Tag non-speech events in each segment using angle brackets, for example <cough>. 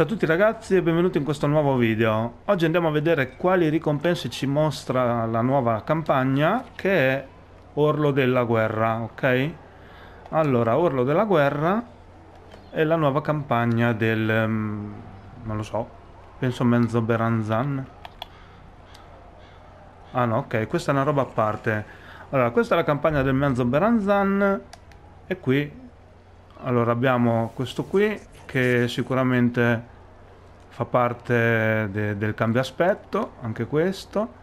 Ciao a tutti ragazzi e benvenuti in questo nuovo video. Oggi andiamo a vedere quali ricompense ci mostra la nuova campagna che è Orlo della Guerra, ok? Allora, Orlo della Guerra è la nuova campagna del... Um, non lo so, penso Mezzo Beranzan. Ah no, ok, questa è una roba a parte. Allora, questa è la campagna del Mezzo Beranzan e qui... Allora, abbiamo questo qui, che sicuramente fa parte de del cambio aspetto, anche questo.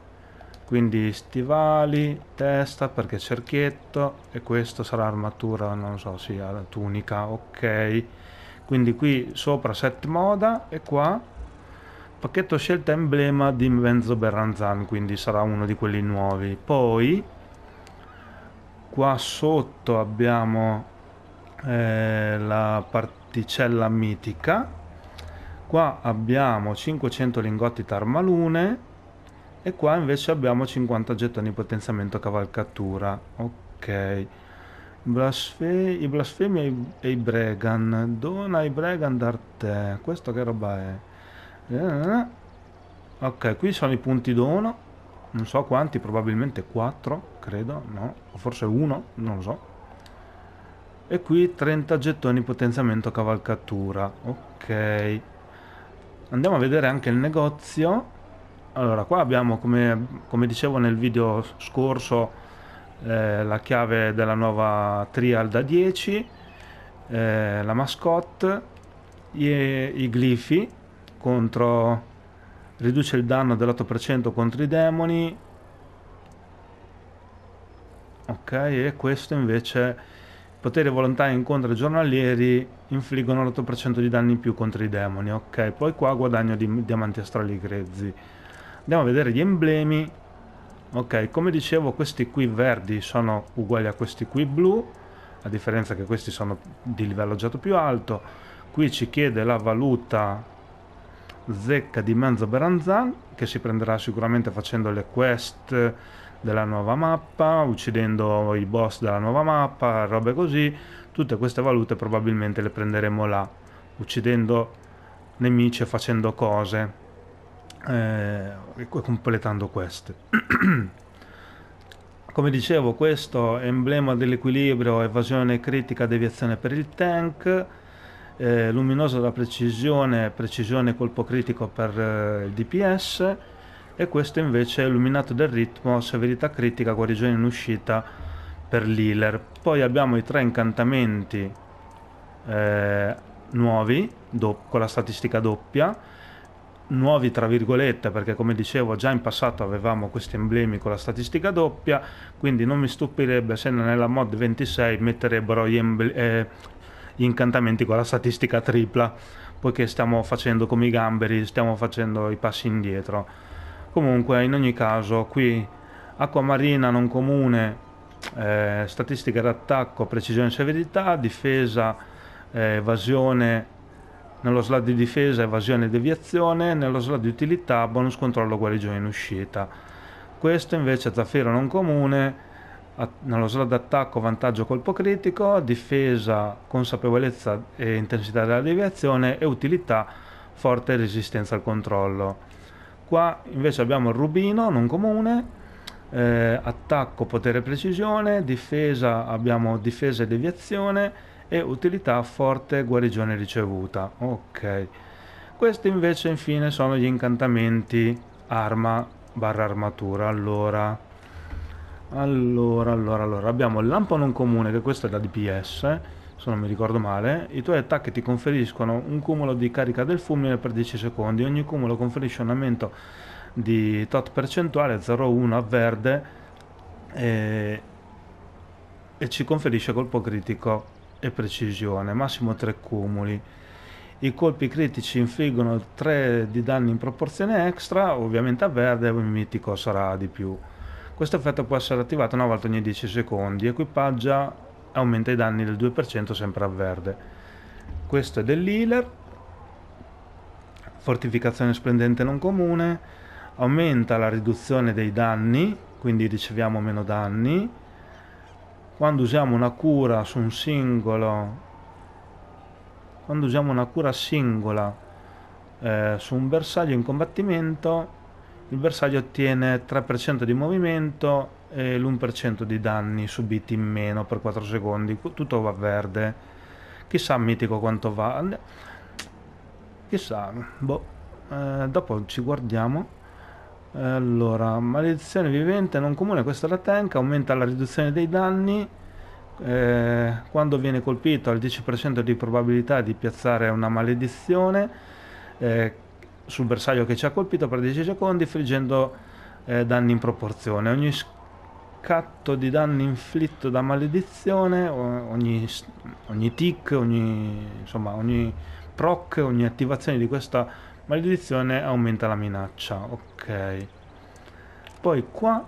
Quindi stivali, testa perché cerchietto e questo sarà armatura, non so, sì, tunica, ok. Quindi qui sopra set moda e qua pacchetto scelta emblema di Menzo Berranzan, quindi sarà uno di quelli nuovi. Poi qua sotto abbiamo eh, la partita l'asticella mitica qua abbiamo 500 lingotti tarmalune e qua invece abbiamo 50 gettoni potenziamento cavalcatura ok Blasfe i blasfemi e i, bregan dona i bregan te questo che roba è eh, ok qui sono i punti dono non so quanti probabilmente 4 credo no forse 1 non lo so e qui 30 gettoni potenziamento cavalcatura ok andiamo a vedere anche il negozio allora qua abbiamo come, come dicevo nel video scorso eh, la chiave della nuova trial da 10 eh, la mascotte i, i glifi contro riduce il danno dell'8% contro i demoni ok e questo invece Potere e volontario incontri giornalieri infliggono l'8% di danni in più contro i demoni. Ok, poi qua guadagno di diamanti astrali grezzi. Andiamo a vedere gli emblemi. Ok, come dicevo questi qui verdi sono uguali a questi qui blu, a differenza che questi sono di livello oggetto più alto. Qui ci chiede la valuta zecca di mezzo Beranzan, che si prenderà sicuramente facendo le quest della nuova mappa, uccidendo i boss della nuova mappa, robe così, tutte queste valute probabilmente le prenderemo là, uccidendo nemici e facendo cose eh, e completando queste. <clears throat> Come dicevo, questo emblema dell'equilibrio, evasione critica, deviazione per il tank, eh, luminoso da precisione, precisione colpo critico per eh, il DPS, e questo invece è illuminato del ritmo, severità critica, guarigione in uscita per l'healer. Poi abbiamo i tre incantamenti eh, nuovi, con la statistica doppia, nuovi tra virgolette perché come dicevo già in passato avevamo questi emblemi con la statistica doppia quindi non mi stupirebbe se nella mod 26 metterebbero gli, eh, gli incantamenti con la statistica tripla poiché stiamo facendo come i gamberi stiamo facendo i passi indietro comunque in ogni caso qui acqua marina non comune eh, statistica d'attacco precisione e severità difesa eh, evasione nello slot di difesa evasione e deviazione nello slot di utilità bonus controllo guarigione in uscita questo invece zaffiro non comune a, nello slot d'attacco vantaggio colpo critico difesa consapevolezza e intensità della deviazione e utilità forte resistenza al controllo Qua invece abbiamo il rubino, non comune, eh, attacco, potere, precisione, difesa, abbiamo difesa e deviazione e utilità, forte, guarigione ricevuta. Ok. Questi invece infine sono gli incantamenti arma barra armatura. Allora, allora, allora, allora, abbiamo il lampo non comune che questo è da DPS se non mi ricordo male, i tuoi attacchi ti conferiscono un cumulo di carica del fulmine per 10 secondi, ogni cumulo conferisce un aumento di tot percentuale 0,1 a verde e, e ci conferisce colpo critico e precisione, massimo 3 cumuli. I colpi critici infliggono 3 di danni in proporzione extra, ovviamente a verde, il mitico sarà di più. Questo effetto può essere attivato una volta ogni 10 secondi, equipaggia aumenta i danni del 2% sempre a verde. Questo è dell'healer, fortificazione splendente non comune, aumenta la riduzione dei danni, quindi riceviamo meno danni. Quando usiamo una cura su un singolo, quando usiamo una cura singola eh, su un bersaglio in combattimento, il bersaglio ottiene 3% di movimento eh, l'1% di danni subiti in meno per 4 secondi, tutto va verde. Chissà mitico quanto va. Chissà, boh, eh, dopo ci guardiamo. Allora, maledizione vivente non comune, questa è la tank, aumenta la riduzione dei danni. Eh, quando viene colpito al 10% di probabilità di piazzare una maledizione eh, sul bersaglio che ci ha colpito per 10 secondi, friggendo eh, danni in proporzione. Ogni ricatto di danno inflitto da maledizione, ogni, ogni tic, ogni, insomma, ogni proc, ogni attivazione di questa maledizione aumenta la minaccia. Ok. Poi qua,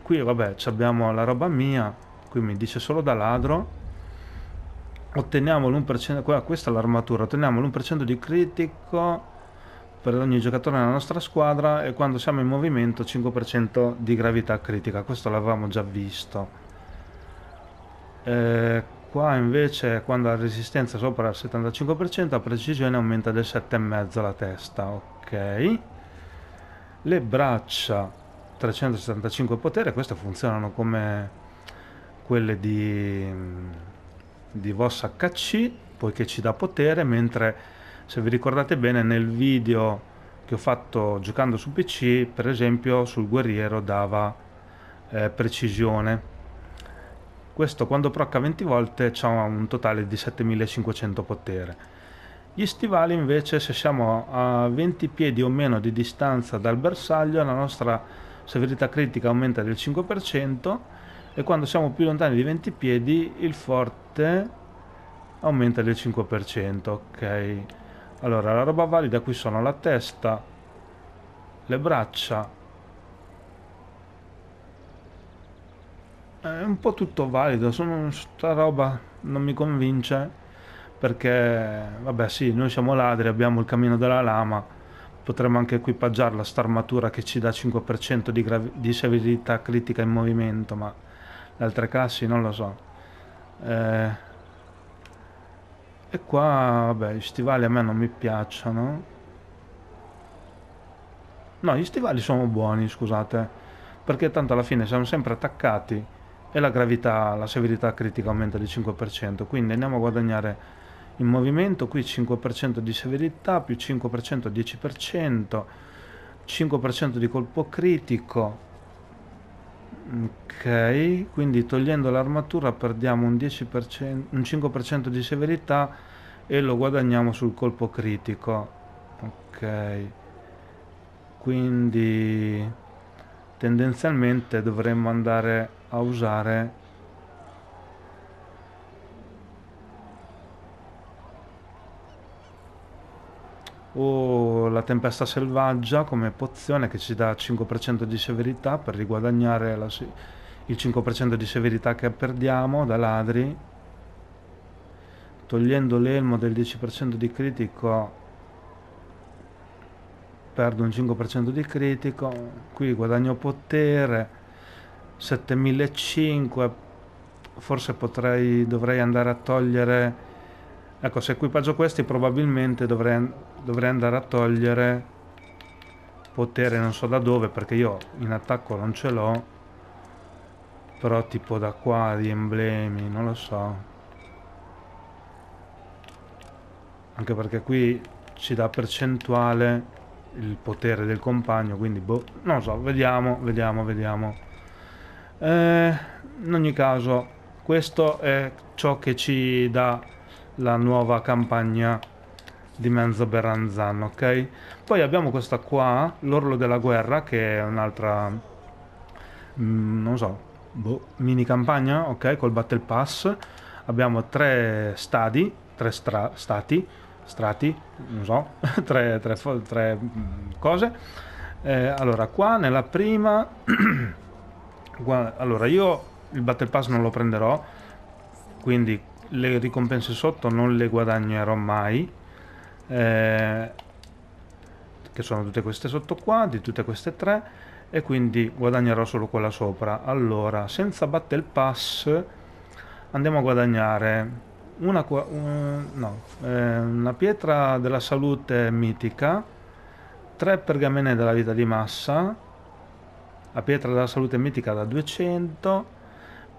qui vabbè, abbiamo la roba mia, qui mi dice solo da ladro. Otteniamo l'1%, questa è l'armatura, otteniamo l'1% di critico per ogni giocatore della nostra squadra e quando siamo in movimento 5% di gravità critica, questo l'avevamo già visto. Eh, qua invece quando la resistenza sopra il 75% la precisione aumenta del 7,5 la testa, ok. Le braccia 375 potere, queste funzionano come quelle di, di Voss HC, poiché ci dà potere, mentre se vi ricordate bene nel video che ho fatto giocando su PC, per esempio sul guerriero dava eh, precisione. Questo quando proc 20 volte ha un totale di 7500 potere. Gli stivali invece se siamo a 20 piedi o meno di distanza dal bersaglio la nostra severità critica aumenta del 5% e quando siamo più lontani di 20 piedi il forte aumenta del 5%, ok? allora la roba valida qui sono la testa le braccia è un po' tutto valido sono sta roba non mi convince perché vabbè sì noi siamo ladri abbiamo il cammino della lama potremmo anche equipaggiarla sta armatura che ci dà 5% di, di, severità critica in movimento ma le altre classi non lo so eh, e qua, vabbè, gli stivali a me non mi piacciono. No, gli stivali sono buoni, scusate, perché tanto alla fine siamo sempre attaccati e la gravità, la severità critica aumenta di 5%, quindi andiamo a guadagnare in movimento, qui 5% di severità, più 5% 10%, 5% di colpo critico, Ok, quindi togliendo l'armatura perdiamo un, 10%, un 5% di severità e lo guadagniamo sul colpo critico. Ok, quindi tendenzialmente dovremmo andare a usare oh la tempesta selvaggia come pozione che ci dà 5% di severità per riguadagnare la, il 5% di severità che perdiamo da ladri. Togliendo l'elmo del 10% di critico perdo un 5% di critico, qui guadagno potere, 7500, forse potrei, dovrei andare a togliere Ecco, se equipaggio questi probabilmente dovrei, dovrei andare a togliere potere non so da dove perché io in attacco non ce l'ho però tipo da qua di emblemi non lo so anche perché qui ci dà percentuale il potere del compagno quindi boh non lo so vediamo vediamo vediamo eh, in ogni caso questo è ciò che ci dà la nuova campagna di Menzo Berranzan, ok? Poi abbiamo questa qua, L'Orlo della Guerra, che è un'altra, mm, non so, boh, mini campagna, ok? Col Battle Pass. Abbiamo tre stadi, tre stra, stati, strati, non so, <laughs> tre, tre, tre mm, cose. Eh, allora, qua nella prima... <clears throat> allora, io il Battle Pass non lo prenderò, quindi le ricompense sotto non le guadagnerò mai eh, che sono tutte queste sotto qua di tutte queste tre e quindi guadagnerò solo quella sopra allora senza battle pass andiamo a guadagnare una, un, no, eh, una pietra della salute mitica tre pergamene della vita di massa la pietra della salute mitica da 200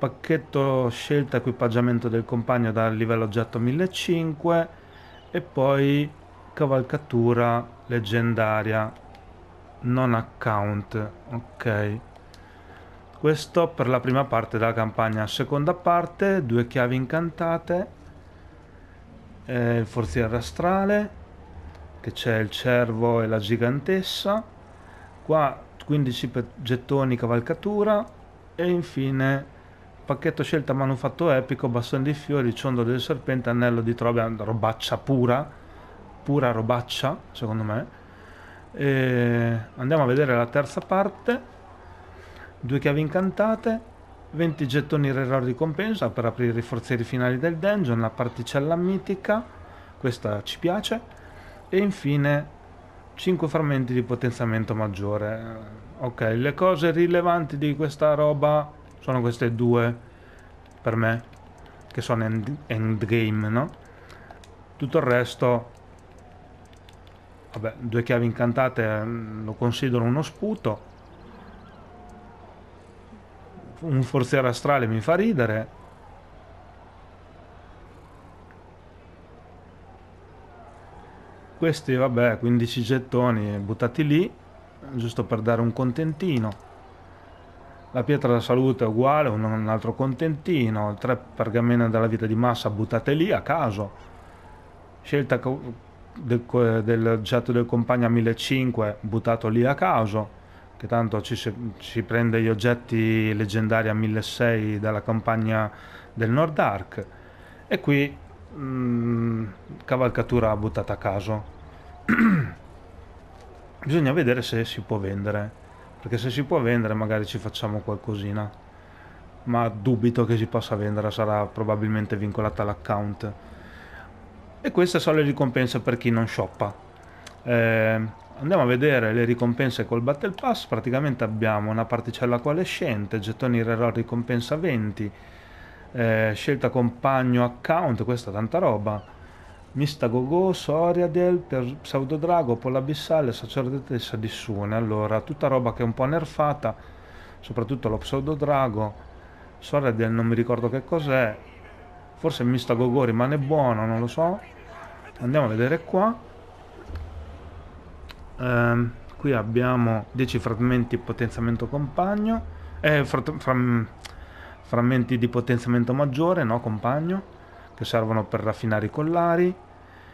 pacchetto scelta equipaggiamento del compagno dal livello oggetto 1500 e poi cavalcatura leggendaria non account ok questo per la prima parte della campagna seconda parte due chiavi incantate eh, il forziere astrale che c'è il cervo e la gigantessa qua 15 gettoni cavalcatura e infine pacchetto scelta manufatto epico, bastone di fiori, ciondolo del serpente, anello di trova, robaccia pura, pura robaccia secondo me. E andiamo a vedere la terza parte, due chiavi incantate, 20 gettoni rerol di compensa per aprire i forzieri finali del dungeon, la particella mitica, questa ci piace, e infine 5 frammenti di potenziamento maggiore. Ok, le cose rilevanti di questa roba sono queste due per me che sono end endgame no? tutto il resto vabbè due chiavi incantate mm, lo considero uno sputo un forziere astrale mi fa ridere questi vabbè 15 gettoni buttati lì giusto per dare un contentino la pietra della salute è uguale, un, un altro contentino, tre pergamene della vita di massa buttate lì a caso. Scelta del, del getto del compagno a 1500 buttato lì a caso che tanto ci si, prende gli oggetti leggendari a 1600 dalla campagna del Nord Ark e qui mh, mm, cavalcatura buttata a caso <clears throat> bisogna vedere se si può vendere perché se si può vendere magari ci facciamo qualcosina, ma dubito che si possa vendere, sarà probabilmente vincolata all'account. E queste sono le ricompense per chi non shoppa. Eh, andiamo a vedere le ricompense col Battle Pass, praticamente abbiamo una particella coalescente, gettoni Rero ricompensa 20, eh, scelta compagno account, questa è tanta roba, Mistagogò, Soriadel, per Pseudodrago, Polabissale, sacerdotessa di Sune. Allora, tutta roba che è un po' nerfata, soprattutto lo Pseudodrago. Soriadel non mi ricordo che cos'è. Forse Mistagogò rimane buono, non lo so. Andiamo a vedere qua. Ehm, qui abbiamo 10 frammenti potenziamento compagno. Eh, fra fra frammenti di potenziamento maggiore, no compagno che servono per raffinare i collari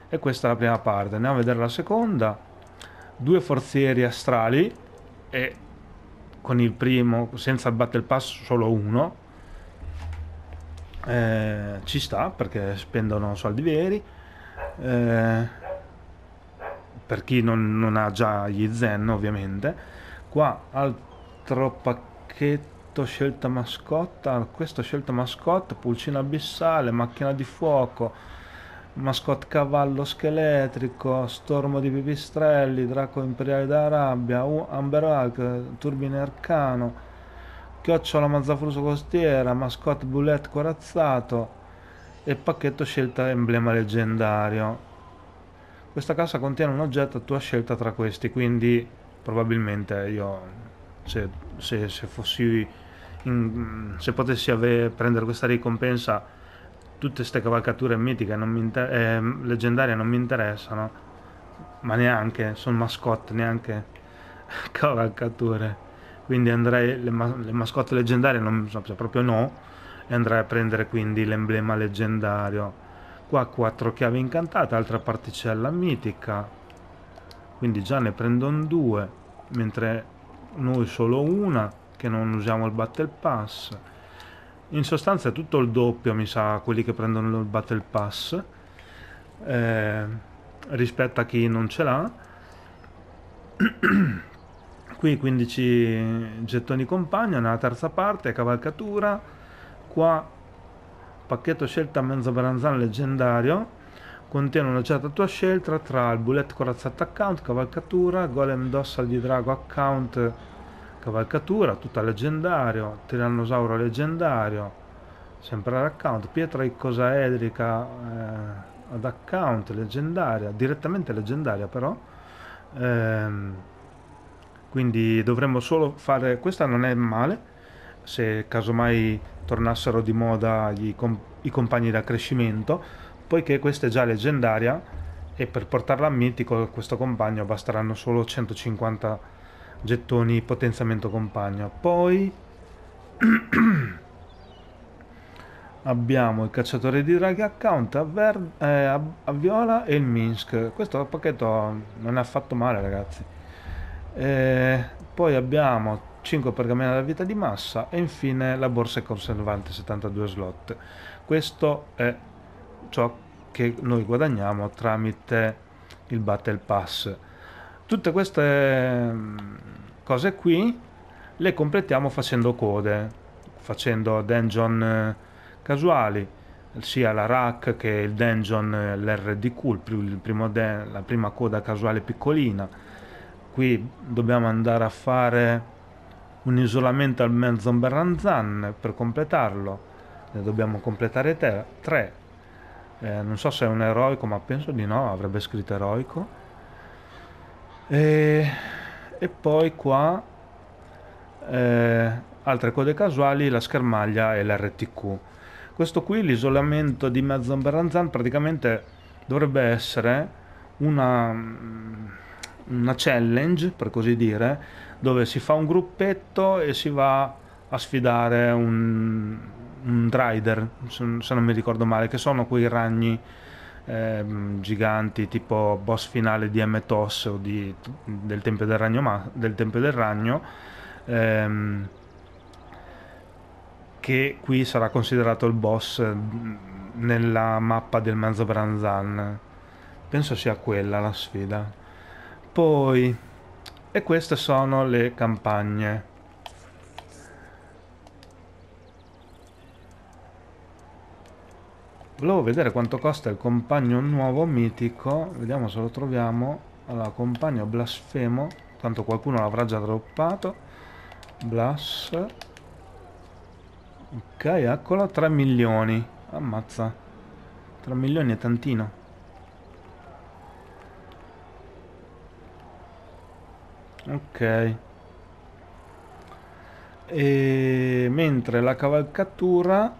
e questa è la prima parte andiamo a vedere la seconda due forzieri astrali e con il primo senza il battle pass solo uno eh, ci sta perché spendono soldi veri eh, per chi non, non, ha già gli zen ovviamente qua altro pacchetto Gatto, scelta mascotta, questa scelta mascotta, pulcino abissale, macchina di fuoco, mascotte cavallo scheletrico, stormo di pipistrelli, draco imperiale d'Arabia, uh, Amber Hulk, turbine arcano, chiocciola mazzafruso costiera, mascotte bullet corazzato e pacchetto scelta emblema leggendario. Questa cassa contiene un oggetto a tua scelta tra questi, quindi probabilmente io se, se, se fossi mh, mm, se potessi ave- prendere questa ricompensa, tutte queste cavalcature mitiche, non inter- eh, leggendarie, non mi interessano, ma neanche, sono mascotte, neanche <laughs> cavalcature. Quindi andrei, le, ma- le mascotte leggendarie, non so, cioè proprio no, e andrei a prendere quindi l'emblema leggendario. Qua quattro chiavi incantate, altra particella mitica, quindi già ne prendono due mentre noi solo una che non usiamo il battle pass in sostanza è tutto il doppio mi sa quelli che prendono il battle pass eh, rispetto a chi non ce l'ha <clears throat> qui 15 gettoni compagno nella terza parte cavalcatura qua pacchetto scelta mezzo branzan leggendario contiene una certa tua scelta tra il bullet corazzata account cavalcatura golem dossal di drago account cavalcatura, tutta leggendario, tiranosauro leggendario, sempre ad account, pietra icosaedrica eh, ad account, leggendaria, direttamente leggendaria però, ehm, quindi dovremmo solo fare, questa non è male, se casomai tornassero di moda gli, i compagni da crescimento, poiché questa è già leggendaria e per portarla a mitico questo compagno basteranno solo 150 gettoni potenziamento compagno. Poi <clears throat> abbiamo il cacciatore di draghi account a, ver- eh, a, a viola e il Minsk. Questo pacchetto non è affatto male ragazzi. Eh, poi abbiamo 5 pergamene della vita di massa e infine la borsa conservante 72 slot. Questo è ciò che noi guadagniamo tramite il Battle Pass tutte queste mm, cose qui le completiamo facendo code, facendo dungeon eh, casuali, sia la rack che il dungeon, eh, l'RDQ, il primo, la prima coda casuale piccolina. Qui dobbiamo andare a fare un isolamento al mezzo Berranzan per completarlo, ne dobbiamo completare tre. Eh, non so se è un eroico, ma penso di no, avrebbe scritto eroico e, e poi qua eh, altre code casuali, la schermaglia e l'RTQ. Questo qui, l'isolamento di mezzo Mezzamberanzan, praticamente dovrebbe essere una, mm, una challenge, per così dire, dove si fa un gruppetto e si va a sfidare un, un rider, se non mi ricordo male, che sono quei ragni ehm, giganti tipo boss finale di MTOS o di, del Tempio del Ragno, ma, del Tempio del Ragno ehm, che qui sarà considerato il boss mm, nella mappa del Manzobranzan penso sia quella la sfida poi e queste sono le campagne Volevo vedere quanto costa il compagno nuovo mitico. Vediamo se lo troviamo. Allora, compagno blasfemo. Tanto qualcuno l'avrà già droppato. Blas. Ok, eccolo. 3 milioni. Ammazza. 3 milioni è tantino. Ok. E mentre la cavalcatura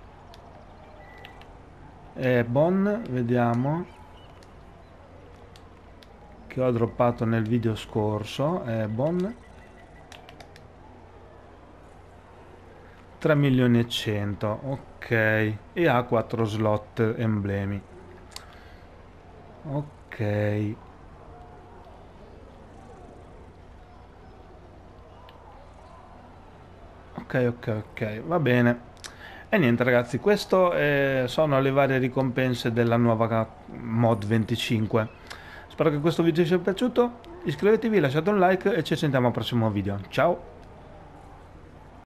eh, Bon vediamo che ho droppato nel video scorso eh, Bon 3 milioni e 100 ok e ha 4 slot emblemi ok ok ok ok va bene e niente ragazzi, queste eh, sono le varie ricompense della nuova mod 25. Spero che questo video vi sia piaciuto, iscrivetevi, lasciate un like e ci sentiamo al prossimo video. Ciao!